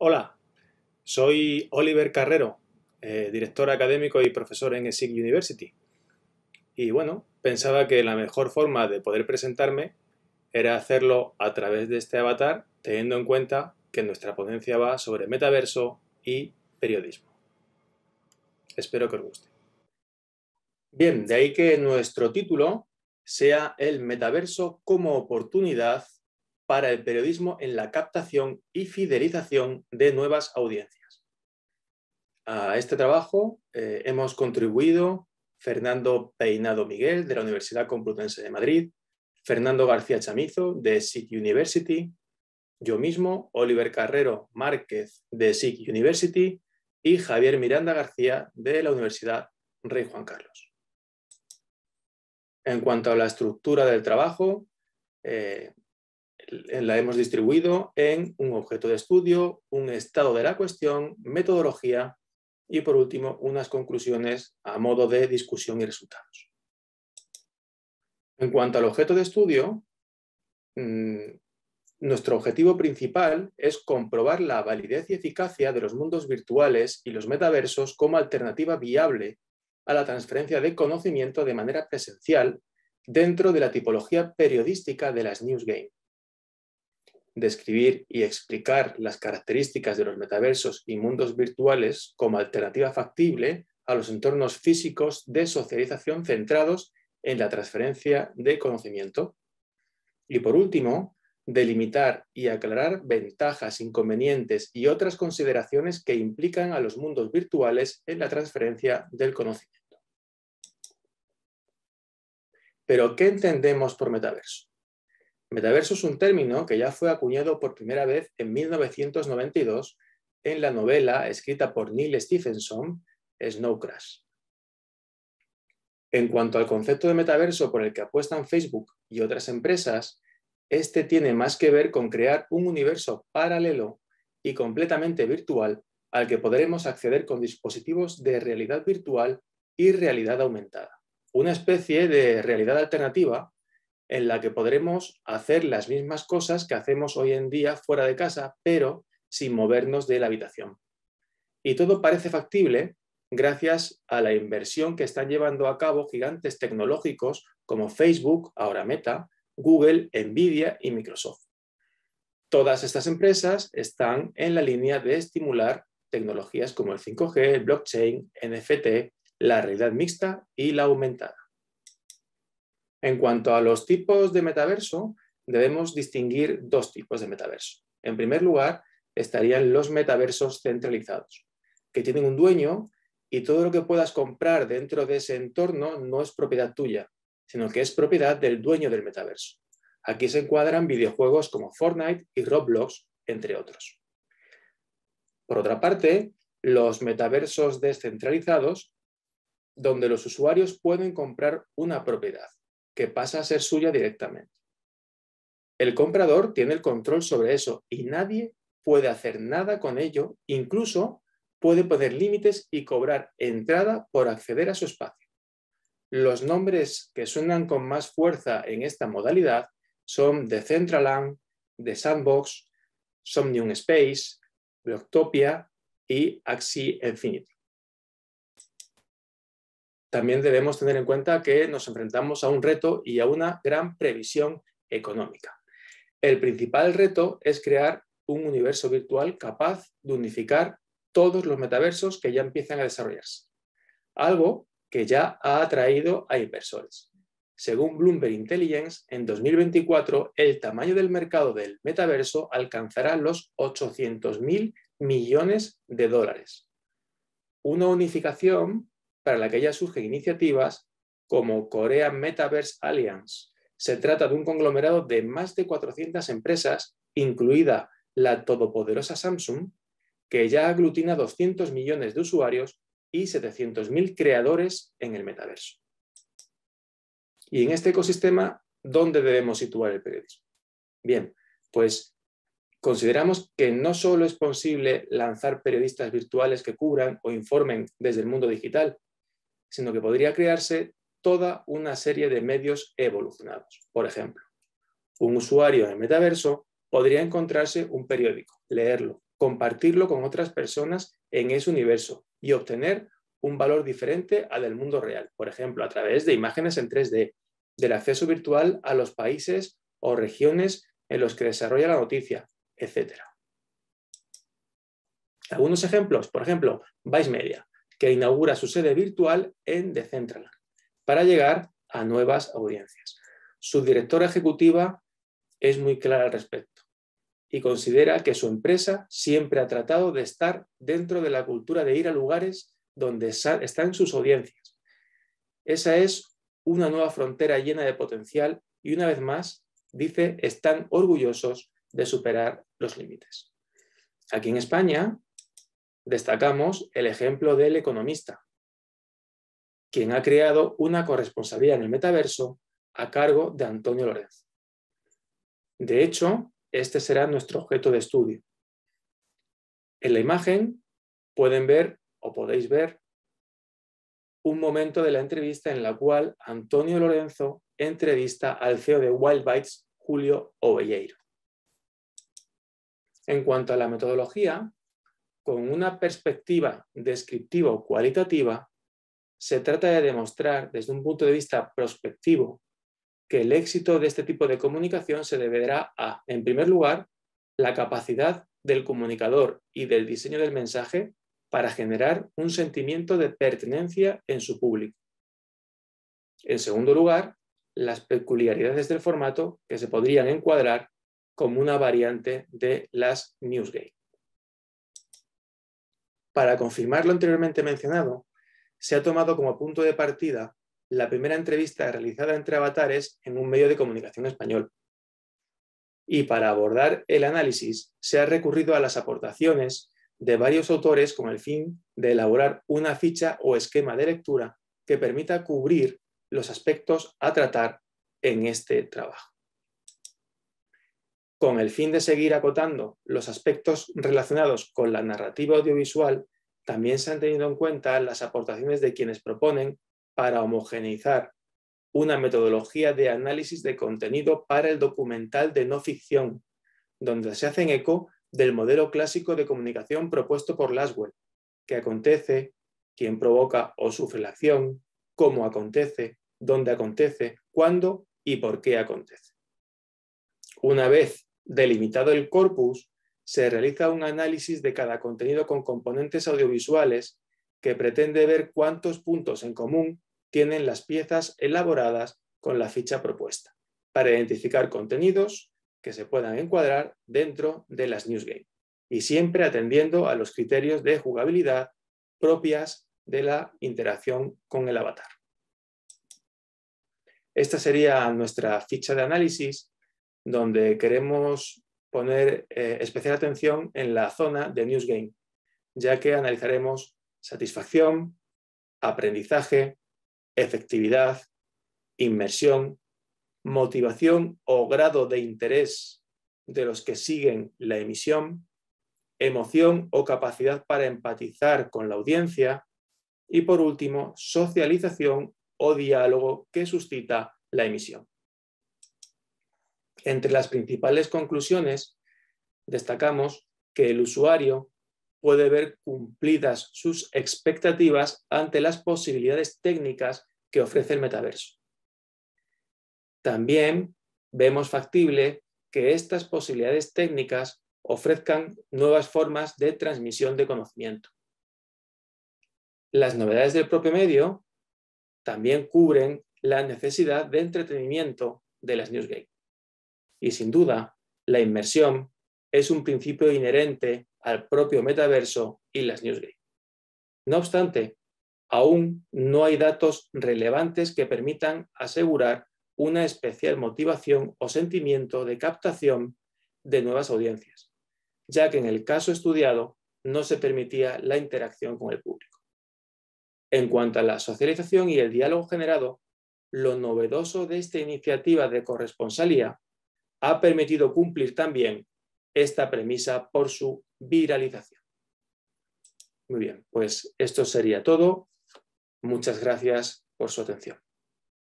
Hola, soy Oliver Carrero, eh, director académico y profesor en ESIC University. Y bueno, pensaba que la mejor forma de poder presentarme era hacerlo a través de este avatar, teniendo en cuenta que nuestra ponencia va sobre metaverso y periodismo. Espero que os guste. Bien, de ahí que nuestro título sea el metaverso como oportunidad para el periodismo en la captación y fidelización de nuevas audiencias. A este trabajo eh, hemos contribuido Fernando Peinado Miguel de la Universidad Complutense de Madrid, Fernando García Chamizo de SIC University, yo mismo, Oliver Carrero Márquez de SIC University y Javier Miranda García de la Universidad Rey Juan Carlos. En cuanto a la estructura del trabajo, eh, eh, la hemos distribuido en un objeto de estudio, un estado de la cuestión, metodología y por último unas conclusiones a modo de discusión y resultados. En cuanto al objeto de estudio, mm, nuestro objetivo principal es comprobar la validez y eficacia de los mundos virtuales y los metaversos como alternativa viable a la transferencia de conocimiento de manera presencial dentro de la tipología periodística de las News games describir y explicar las características de los metaversos y mundos virtuales como alternativa factible a los entornos físicos de socialización centrados en la transferencia de conocimiento. Y por último, delimitar y aclarar ventajas, inconvenientes y otras consideraciones que implican a los mundos virtuales en la transferencia del conocimiento. Pero, ¿qué entendemos por metaverso? Metaverso es un término que ya fue acuñado por primera vez en 1992 en la novela escrita por Neil Stephenson, Snow Crash. En cuanto al concepto de metaverso por el que apuestan Facebook y otras empresas, este tiene más que ver con crear un universo paralelo y completamente virtual al que podremos acceder con dispositivos de realidad virtual y realidad aumentada. Una especie de realidad alternativa en la que podremos hacer las mismas cosas que hacemos hoy en día fuera de casa, pero sin movernos de la habitación. Y todo parece factible gracias a la inversión que están llevando a cabo gigantes tecnológicos como Facebook, ahora Meta, Google, Nvidia y Microsoft. Todas estas empresas están en la línea de estimular tecnologías como el 5G, el blockchain, NFT, la realidad mixta y la aumentada. En cuanto a los tipos de metaverso, debemos distinguir dos tipos de metaverso. En primer lugar, estarían los metaversos centralizados, que tienen un dueño y todo lo que puedas comprar dentro de ese entorno no es propiedad tuya, sino que es propiedad del dueño del metaverso. Aquí se encuadran videojuegos como Fortnite y Roblox, entre otros. Por otra parte, los metaversos descentralizados, donde los usuarios pueden comprar una propiedad, que pasa a ser suya directamente. El comprador tiene el control sobre eso y nadie puede hacer nada con ello, incluso puede poner límites y cobrar entrada por acceder a su espacio. Los nombres que suenan con más fuerza en esta modalidad son The Decentraland, The Sandbox, Somnium Space, Blocktopia y Axie Infinity también debemos tener en cuenta que nos enfrentamos a un reto y a una gran previsión económica. El principal reto es crear un universo virtual capaz de unificar todos los metaversos que ya empiezan a desarrollarse, algo que ya ha atraído a inversores. Según Bloomberg Intelligence, en 2024 el tamaño del mercado del metaverso alcanzará los 800.000 millones de dólares. Una unificación para la que ya surgen iniciativas como Corea Metaverse Alliance. Se trata de un conglomerado de más de 400 empresas, incluida la todopoderosa Samsung, que ya aglutina 200 millones de usuarios y 700.000 creadores en el metaverso. Y en este ecosistema, ¿dónde debemos situar el periodismo? Bien, pues consideramos que no solo es posible lanzar periodistas virtuales que cubran o informen desde el mundo digital, sino que podría crearse toda una serie de medios evolucionados. Por ejemplo, un usuario en metaverso podría encontrarse un periódico, leerlo, compartirlo con otras personas en ese universo y obtener un valor diferente al del mundo real, por ejemplo, a través de imágenes en 3D, del acceso virtual a los países o regiones en los que desarrolla la noticia, etc. Algunos ejemplos, por ejemplo, Vice Media que inaugura su sede virtual en Decentraland para llegar a nuevas audiencias. Su directora ejecutiva es muy clara al respecto y considera que su empresa siempre ha tratado de estar dentro de la cultura de ir a lugares donde están sus audiencias. Esa es una nueva frontera llena de potencial y una vez más, dice, están orgullosos de superar los límites. Aquí en España, destacamos el ejemplo del economista, quien ha creado una corresponsabilidad en el metaverso a cargo de Antonio Lorenzo. De hecho, este será nuestro objeto de estudio. En la imagen pueden ver o podéis ver un momento de la entrevista en la cual Antonio Lorenzo entrevista al CEO de Wild Julio Ovelleiro. En cuanto a la metodología, con una perspectiva descriptiva o cualitativa, se trata de demostrar desde un punto de vista prospectivo que el éxito de este tipo de comunicación se deberá a, en primer lugar, la capacidad del comunicador y del diseño del mensaje para generar un sentimiento de pertenencia en su público. En segundo lugar, las peculiaridades del formato que se podrían encuadrar como una variante de las Newsgate. Para confirmar lo anteriormente mencionado, se ha tomado como punto de partida la primera entrevista realizada entre avatares en un medio de comunicación español. Y para abordar el análisis, se ha recurrido a las aportaciones de varios autores con el fin de elaborar una ficha o esquema de lectura que permita cubrir los aspectos a tratar en este trabajo con el fin de seguir acotando los aspectos relacionados con la narrativa audiovisual, también se han tenido en cuenta las aportaciones de quienes proponen para homogeneizar una metodología de análisis de contenido para el documental de no ficción, donde se hacen eco del modelo clásico de comunicación propuesto por Laswell, que acontece, quién provoca o sufre la acción, cómo acontece, dónde acontece, cuándo y por qué acontece. Una vez Delimitado el corpus, se realiza un análisis de cada contenido con componentes audiovisuales que pretende ver cuántos puntos en común tienen las piezas elaboradas con la ficha propuesta, para identificar contenidos que se puedan encuadrar dentro de las newsgames y siempre atendiendo a los criterios de jugabilidad propias de la interacción con el avatar. Esta sería nuestra ficha de análisis donde queremos poner eh, especial atención en la zona de News Game, ya que analizaremos satisfacción, aprendizaje, efectividad, inmersión, motivación o grado de interés de los que siguen la emisión, emoción o capacidad para empatizar con la audiencia y por último, socialización o diálogo que suscita la emisión. Entre las principales conclusiones, destacamos que el usuario puede ver cumplidas sus expectativas ante las posibilidades técnicas que ofrece el metaverso. También vemos factible que estas posibilidades técnicas ofrezcan nuevas formas de transmisión de conocimiento. Las novedades del propio medio también cubren la necesidad de entretenimiento de las Newsgate. Y sin duda, la inmersión es un principio inherente al propio metaverso y las newsgate. No obstante, aún no hay datos relevantes que permitan asegurar una especial motivación o sentimiento de captación de nuevas audiencias, ya que en el caso estudiado no se permitía la interacción con el público. En cuanto a la socialización y el diálogo generado, lo novedoso de esta iniciativa de corresponsalía ha permitido cumplir también esta premisa por su viralización. Muy bien, pues esto sería todo. Muchas gracias por su atención.